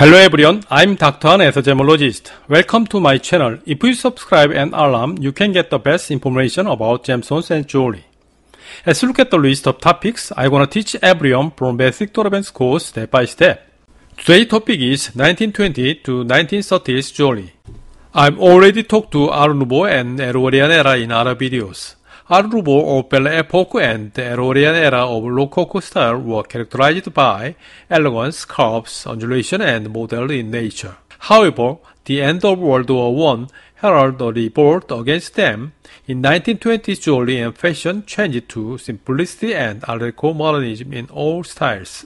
Hello everyone, I'm Dr. An, as a gemologist. Welcome to my channel. If you subscribe and alarm, you can get the best information about gemstones and jewelry. As you look at the list of topics, I'm gonna teach everyone from basic to advanced course step by step. Today's topic is 1920 to 1930s jewelry. I've already talked to Art Nouveau and Erorian era in other videos. Art Nouveau of Belle Epoque and the Earlier era of Rococo style were characterized by elegance, curves, undulation, and model in nature. However, the end of World War I heralded a revolt against them. In 1920s, jewelry and fashion changed to simplicity and art deco modernism in all styles.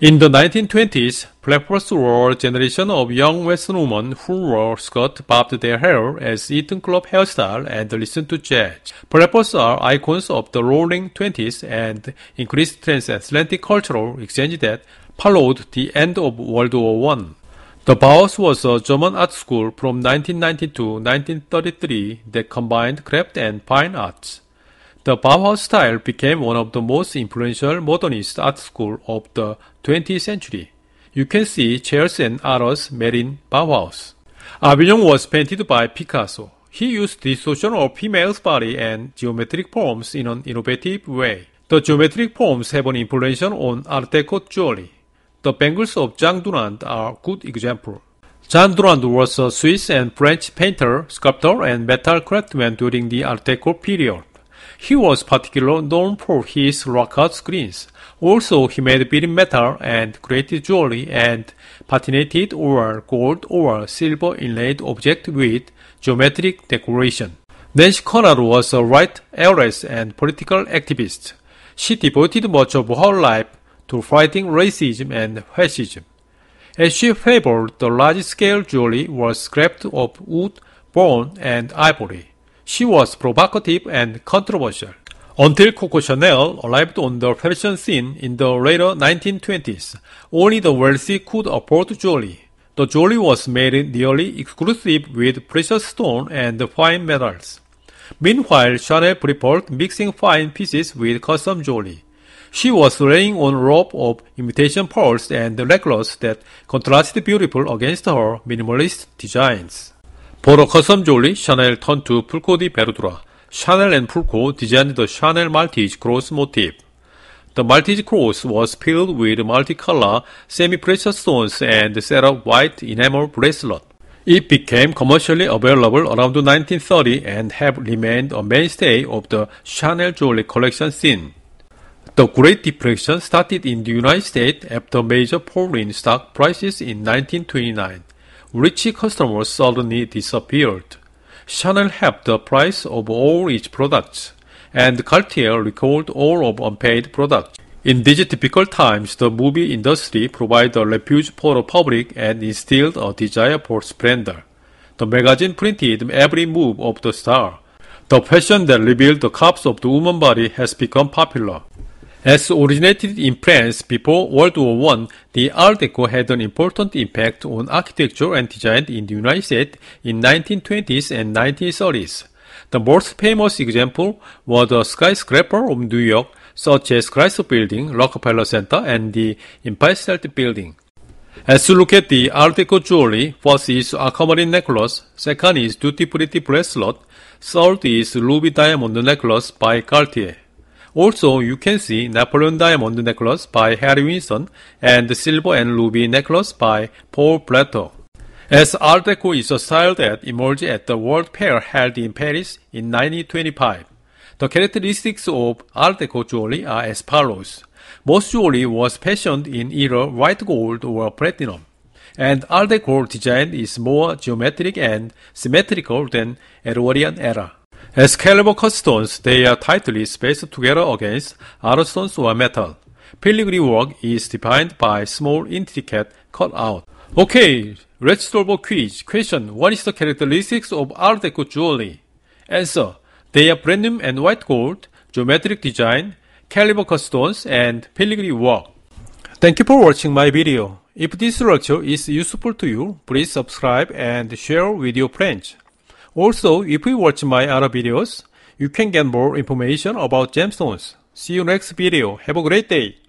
In the 1920s, blackbirds were a generation of young Western women who wore skirt, bobbed their hair as Eton Club hairstyle, and listened to jazz. Blackbirds are icons of the roaring 20s and increased transatlantic cultural exchange that followed the end of World War I. The Bauhaus was a German art school from to 1933 that combined craft and fine arts. The Bauhaus style became one of the most influential modernist art schools of the 20th century. You can see chairs and others made in Bauhaus. Avignon was painted by Picasso. He used distortion of female's body and geometric forms in an innovative way. The geometric forms have an influence on Art Deco jewelry. The bangles of Jean Durand are a good example. Jean Durand was a Swiss and French painter, sculptor, and metal craftsman during the Art Deco period. He was particularly known for his rock-art screens. Also, he made beaten metal and created jewelry and patinated or gold or silver inlaid objects with geometric decoration. Nancy Connor was a right heiress and political activist. She devoted much of her life to fighting racism and fascism. As she favored the large-scale jewelry was crafted of wood, bone, and ivory. She was provocative and controversial. Until Coco Chanel arrived on the fashion scene in the later 1920s, only the wealthy could afford jewelry. The jewelry was made nearly exclusive with precious stone and fine metals. Meanwhile, Chanel preferred mixing fine pieces with custom jewelry. She was laying on rope of imitation pearls and necklaces that contrasted beautiful against her minimalist designs. 보러 커섬 졸리 샤넬 턴투 풀코디 베르두라 샤넬 앤 풀코 designed 더 샤넬 말티즈 크로스 모티브 The Maltese cross was filled with multicolor semi-precious stones and set of white enamel bracelet. It became commercially available around 1930 and have remained a mainstay of the Chanel jewelry collection scene. The Great Depression started in the United States after major falling stock prices in 1929. Rich customers suddenly disappeared. Chanel halved the price of all its products, and Cartier recalled all of unpaid products. In these difficult times, the movie industry provided a refuge for the public and instilled a desire for splendor. The magazine printed every move of the star. The fashion that revealed the curves of the woman body has become popular. As originated in France before World War I, the Art Deco had an important impact on architecture and design in the United States in 1920s and 1930s. The most famous example were the skyscraper of New York, such as Chrysler Building, Rockefeller Center, and the Empire State Building. As you look at the Art Deco jewelry, first is aquamarine necklace, second is duty-free bracelet, third is ruby diamond necklace by Cartier. Also, you can see Napoleon diamond necklace by Harry Winston and silver and ruby necklace by Paul Plateau. As Art Deco is a style that emerged at the World Fair held in Paris in 1925. The characteristics of Art Deco jewelry are as follows. Most jewelry was fashioned in either white gold or platinum, and Art Deco design is more geometric and symmetrical than Edwardian era caliber cut stones, they are tightly spaced together against other stones or metal. Filigree work is defined by small intricate cutout. Okay, let's solve a quiz. Question, what is the characteristics of Art Deco jewelry? Answer, they are platinum and white gold, geometric design, caliber cut stones, and filigree work. Thank you for watching my video. If this lecture is useful to you, please subscribe and share with your friends. Also, if you watch my other videos, you can get more information about gemstones. See you next video. Have a great day.